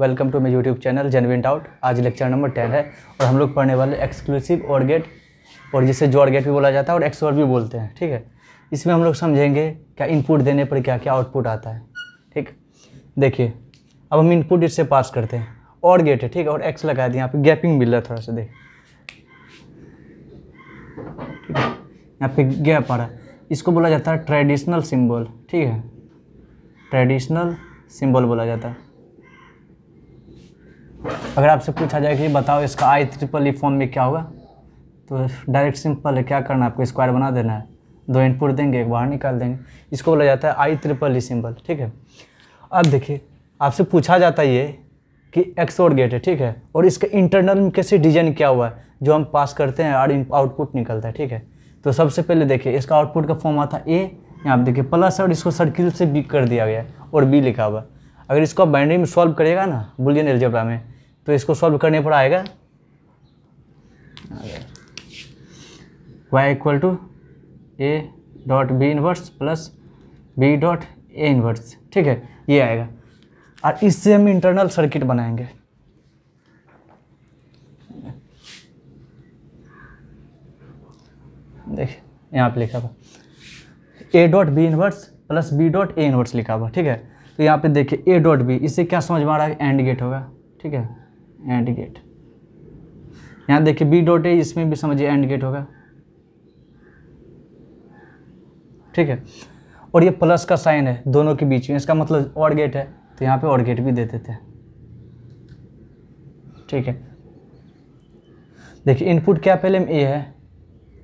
welcome to my YouTube channel genuine doubt आज lecture number ten है और हम लोग पढ़ने वाले एक्सक्लूसिव और गेट और जिसे जॉर गेट भी बोला जाता है और एक्स और भी बोलते हैं ठीक है इसमें हम लोग समझेंगे क्या इनपुट देने पर क्या क्या आउटपुट आता है ठीक देखिए अब हम इनपुट इससे पास करते हैं और गेट है ठीक है और एक्स लगा दिया यहाँ पर गैपिंग मिल रहा है थोड़ा सा देख यहाँ पे गैप आ रहा है इसको बोला जाता है ट्रेडिशनल सिम्बल ठीक है ट्रेडिशनल सिंबल बोला जाता है अगर आपसे पूछा जाए कि बताओ इसका आई ट्रिपल ई फॉर्म में क्या होगा तो डायरेक्ट सिंपल है क्या करना है आपको स्क्वायर बना देना है दो इनपुट देंगे एक बाहर निकाल देंगे इसको बोला जाता है आई ट्रिपल ई सिंपल ठीक है अब देखिए आपसे पूछा जाता है ये कि एक्सोर गेट है ठीक है और इसका इंटरनल में कैसे डिजाइन किया हुआ है जो हम पास करते हैं और आउटपुट निकलता है ठीक है तो सबसे पहले देखिए इसका आउटपुट का फॉर्म आता है ए यहाँ आप देखिए प्लस और इसको सर्किल से बी कर दिया गया है और बी लिखा हुआ अगर इसको आप बाइंड्री में सॉल्व करेगा ना बुलियन एल्जेब्रा में तो इसको सॉल्व करने पर आएगा Y equal to A dot B inverse plus B dot A inverse ठीक है ये आएगा और इससे हम इंटरनल सर्किट बनाएंगे देखिए यहाँ पे लिखा हुआ A dot B inverse plus B dot A inverse लिखा हुआ ठीक है तो यहाँ पे देखिए ए डॉट बी इससे क्या समझ में आ रहा है एंड गेट होगा ठीक है एंड गेट यहाँ देखिए बी डॉट ए इसमें भी समझिए एंड गेट होगा ठीक है और ये प्लस का साइन है दोनों के बीच में इसका मतलब और गेट है तो यहाँ पे और गेट भी दे देते हैं ठीक है देखिए इनपुट क्या पहले ए है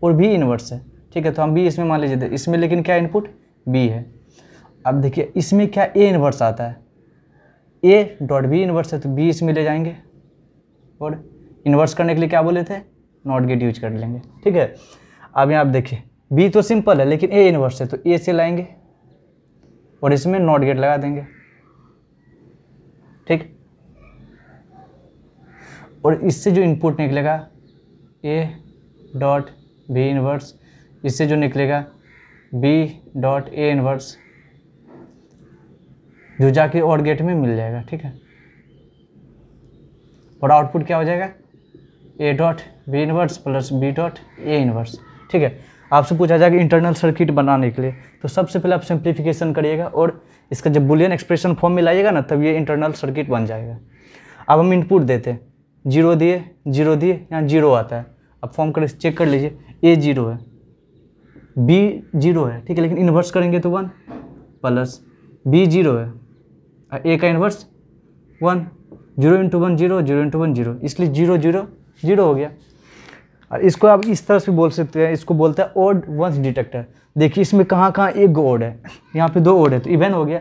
और बी इनवर्स है ठीक है तो हम बी इसमें मान लीजिए इसमें लेकिन क्या इनपुट बी है अब देखिए इसमें क्या ए इनवर्स आता है ए डॉट बी इनवर्स है तो बी इसमें ले जाएंगे और इन्वर्स करने के लिए क्या बोले थे नॉट गेट यूज कर लेंगे ठीक है अब यहाँ आप देखिए बी तो सिंपल है लेकिन ए इन्वर्स है तो ए से लाएंगे और इसमें नॉट गेट लगा देंगे ठीक और इससे जो इनपुट निकलेगा ए डॉट बी इन्वर्स इससे जो निकलेगा बी डॉट ए इन्वर्स जो जाके और गेट में मिल जाएगा ठीक है और आउटपुट क्या हो जाएगा A dot B inverse plus B dot A inverse ठीक है आपसे पूछा जाएगा इंटरनल सर्किट बनाने के लिए तो सबसे पहले आप सिंप्लीफिकेशन करिएगा और इसका जब बुलियन एक्सप्रेशन फॉर्म में लाइएगा ना तब ये इंटरनल सर्किट बन जाएगा अब हम इनपुट देते हैं जीरो दिए जीरो दिए यहाँ जीरो आता है अब फॉर्म कर चेक कर लीजिए ए जीरो है बी जीरो है ठीक है लेकिन इन्वर्स करेंगे तो वन प्लस बी जीरो है ए का inverse one zero into one zero zero into one zero इसलिए जीरो जीरो जीरो हो गया और इसको आप इस तरह से बोल सकते हैं इसको बोलते हैं ओड वंस डिटेक्टर देखिए इसमें कहाँ कहाँ एक ओड है यहाँ पे दो ओड है तो इवेन हो गया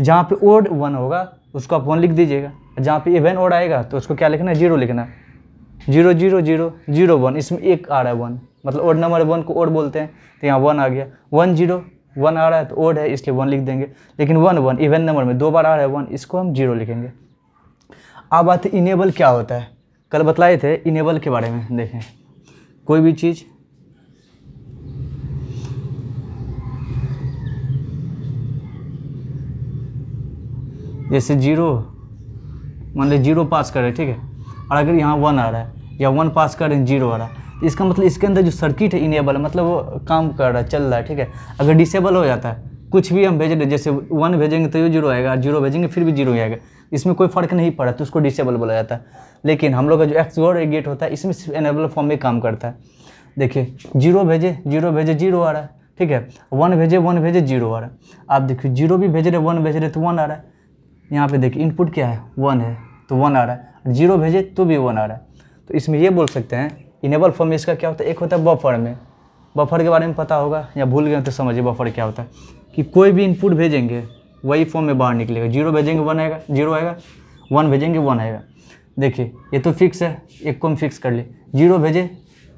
जहाँ पे ओड वन होगा उसको आप वन लिख दीजिएगा जहाँ पे इवेन ओड आएगा तो उसको क्या लिखना है जीरो लिखना है zero zero zero zero one इसमें एक आ रहा है वन मतलब ओड नंबर वन को ओड बोलते हैं तो यहाँ वन आ गया वन जीरो वन आ रहा है तो ओड है इसलिए वन लिख देंगे लेकिन वन वन इवेन नंबर में दो बार आ रहा है वन इसको हम जीरो लिखेंगे अब बात इनेबल क्या होता है कल बतलाए थे इनेबल के बारे में देखें कोई भी चीज़ जैसे जीरो मान लीजिए जीरो पास कर रहे हैं ठीक है और अगर यहाँ वन आ रहा है या वन पास कर रहे हैं जीरो आ रहा है तो इसका मतलब इसके अंदर जो सर्किट है इनेबल है मतलब वो काम कर रहा है चल रहा है ठीक है अगर डिसेबल हो जाता है कुछ भी हम भेज रहे जैसे वन भेजेंगे तो ये जीरो आएगा जीरो भेजेंगे फिर भी जीरो आएगा इसमें कोई फ़र्क नहीं पड़ा तो उसको डिसेबल बोला जाता है लेकिन हम लोग का जो गोर गेट होता है इसमें सिर्फ एनेबल फॉर्म में काम करता है देखिए जीरो भेजे जीरो भेजे जीरो आ रहा है ठीक है वन भेजे वन भेजे जीरो आ रहा है आप देखिए जीरो भी भेज रहे वन भेज रहे तो वन आ रहा है यहाँ पे देखिए इनपुट क्या है वन है तो वन आ रहा है जीरो भेजे तो भी वन आ रहा है तो इसमें ये बोल सकते हैं इनेबल फॉर्म में इसका क्या होता है एक होता है बफर में बफर के बारे में पता होगा या भूल गए तो समझिए बफर क्या होता है कि कोई भी इनपुट भेजेंगे वही फॉर्म में बाहर निकलेगा जीरो भेजेंगे वन आएगा जीरो आएगा वन भेजेंगे वन आएगा देखिए ये तो फिक्स है एक को हम फिक्स कर ले जीरो भेजे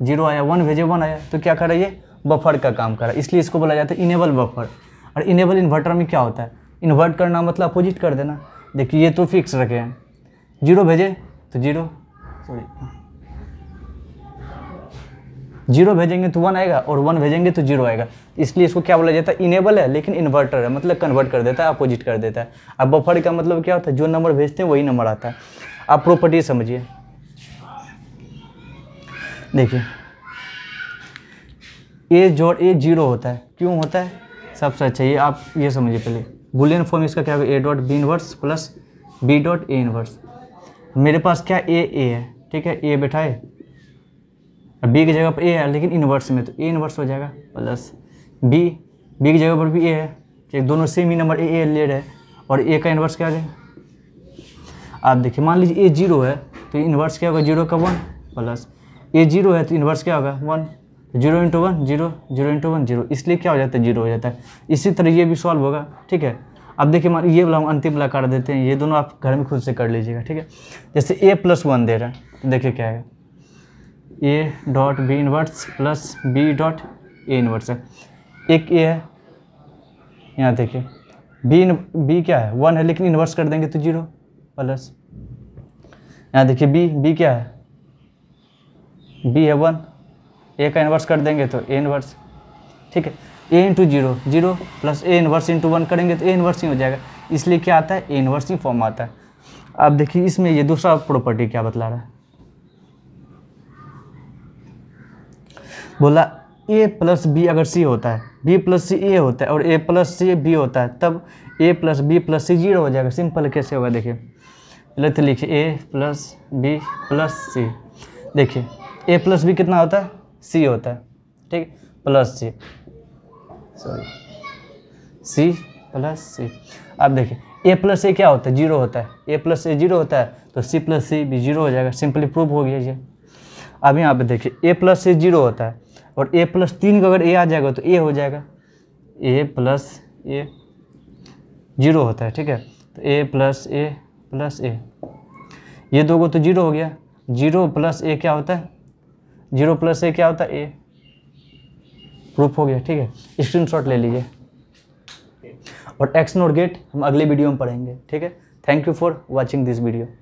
जीरो आया वन भेजे वन आया तो क्या कर रहा है ये बफर का काम कर रहा है इसलिए इसको बोला जाता है इनेबल बफर और इनेबल इन्वर्टर में क्या होता है इन्वर्ट करना मतलब अपोजिट कर देना देखिए ये तो फिक्स रखे हैं जीरो भेजे तो जीरो सॉरी जीरो भेजेंगे तो वन आएगा और वन भेजेंगे तो जीरो आएगा इसलिए इसको क्या बोला जाता है इनेबल है लेकिन इन्वर्टर है मतलब कन्वर्ट कर देता है अपोजिट कर देता है अब बफर का मतलब क्या होता है जो नंबर भेजते हैं वही नंबर आता है आप प्रॉपर्टी समझिए देखिए ए जोड़ ए जीरो होता है क्यों होता है सबसे अच्छा ये आप ये समझिए पहले बुलियन फॉर्म इसका क्या होगा A dot B inverse plus B dot A inverse मेरे पास क्या ए ए है ठीक है ए बैठा है बी की जगह पर ए है लेकिन इनवर्स में तो ए इनवर्स हो जाएगा प्लस बी बी की जगह पर भी ए है तो दोनों सेम ही नंबर ए ए ले रहे और ए का इन्वर्स क्या है आप देखिए मान लीजिए ए जीरो है तो इन्वर्स क्या होगा जीरो का वन प्लस ए जीरो है तो इन्वर्स क्या होगा one zero into one zero zero into one zero इसलिए क्या हो जाता है जीरो हो जाता है इसी तरह ये भी सॉल्व होगा ठीक है अब देखिए मान ये वाला हम अंतिम वाला कर देते हैं ये दोनों आप घर में खुद से कर लीजिएगा ठीक है जैसे ए प्लस वन दे रहा है तो देखिए क्या है A dot B inverse plus B dot A inverse है एक ए है यहाँ देखिए बी इन बी क्या है वन है लेकिन इन्वर्स कर देंगे तो जीरो प्लस यहाँ देखिए बी बी क्या है बी है वन ए का इन्वर्स कर देंगे तो ए इन्वर्स ठीक है A into zero zero plus A inverse into one करेंगे तो ए इन्वर्स ही हो जाएगा इसलिए क्या आता है ए इन्वर्स ही फॉर्म आता है अब देखिए इसमें ये दूसरा प्रॉपर्टी क्या बतला रहा है बोला ए प्लस बी अगर सी होता है बी प्लस सी ए होता है और ए प्लस सी बी होता है तब A plus B plus C zero हो जाएगा सिंपल कैसे होगा देखिए पहले तो लिखिए A plus B plus C देखिए ए प्लस बी कितना होता है सी होता है ठीक plus C sorry C plus C अब देखिए ए प्लस ए क्या होता है जीरो होता है ए प्लस ए जीरो होता है तो सी प्लस सी भी जीरो हो जाएगा सिंपली प्रूफ हो गया ये अब यहाँ पे देखिए ए प्लस ए जीरो होता है और ए प्लस तीन का अगर ए आ जाएगा तो ए हो जाएगा ए प्लस ए जीरो होता है ठीक है तो ए प्लस ए प्लस ए ये दो को तो जीरो हो गया जीरो प्लस ए क्या होता है जीरो प्लस ए क्या होता है ए प्रूफ हो गया ठीक है स्क्रीनशॉट ले लीजिए और एक्स नोट गेट हम अगले वीडियो में पढ़ेंगे ठीक है thank you for watching this video